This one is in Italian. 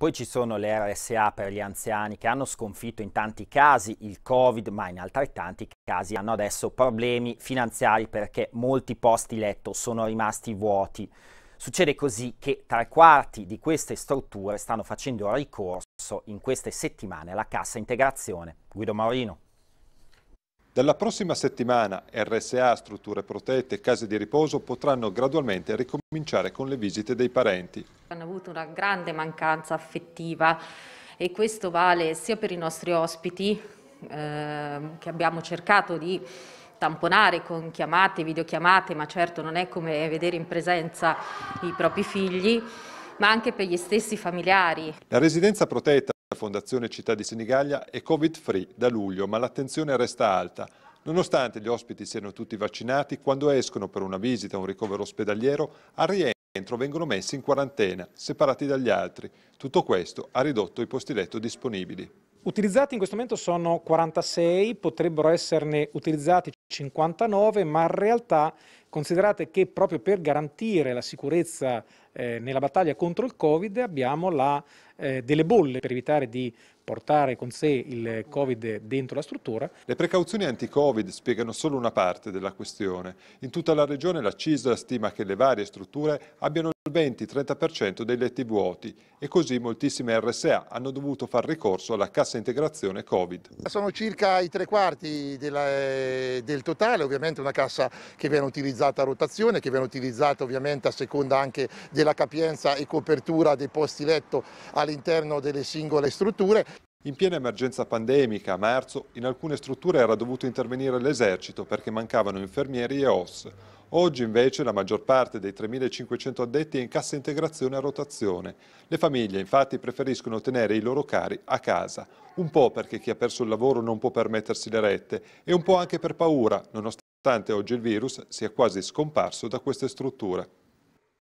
Poi ci sono le RSA per gli anziani che hanno sconfitto in tanti casi il Covid, ma in altrettanti casi hanno adesso problemi finanziari perché molti posti letto sono rimasti vuoti. Succede così che tre quarti di queste strutture stanno facendo ricorso in queste settimane alla cassa integrazione. Guido Maurino. Dalla prossima settimana RSA, strutture protette e case di riposo potranno gradualmente ricominciare con le visite dei parenti. Hanno avuto una grande mancanza affettiva e questo vale sia per i nostri ospiti eh, che abbiamo cercato di tamponare con chiamate, videochiamate, ma certo non è come vedere in presenza i propri figli, ma anche per gli stessi familiari. La residenza protetta della Fondazione Città di Senigallia è Covid-free da luglio, ma l'attenzione resta alta. Nonostante gli ospiti siano tutti vaccinati, quando escono per una visita o un ricovero ospedaliero, al rientro vengono messi in quarantena, separati dagli altri. Tutto questo ha ridotto i posti letto disponibili. Utilizzati in questo momento sono 46, potrebbero esserne utilizzati 59, ma in realtà considerate che proprio per garantire la sicurezza eh, nella battaglia contro il Covid abbiamo la, eh, delle bolle per evitare di portare con sé il Covid dentro la struttura. Le precauzioni anti-Covid spiegano solo una parte della questione. In tutta la regione la CISL stima che le varie strutture abbiano il 20-30% dei letti vuoti e così moltissime RSA hanno dovuto far ricorso alla cassa integrazione Covid. Sono circa i tre quarti della, eh, del totale, ovviamente una cassa che viene utilizzata a rotazione, che viene utilizzata ovviamente a seconda anche della la capienza e copertura dei posti letto all'interno delle singole strutture. In piena emergenza pandemica, a marzo, in alcune strutture era dovuto intervenire l'esercito perché mancavano infermieri e OS. Oggi invece la maggior parte dei 3.500 addetti è in cassa integrazione a rotazione. Le famiglie infatti preferiscono tenere i loro cari a casa, un po' perché chi ha perso il lavoro non può permettersi le rette e un po' anche per paura, nonostante oggi il virus sia quasi scomparso da queste strutture.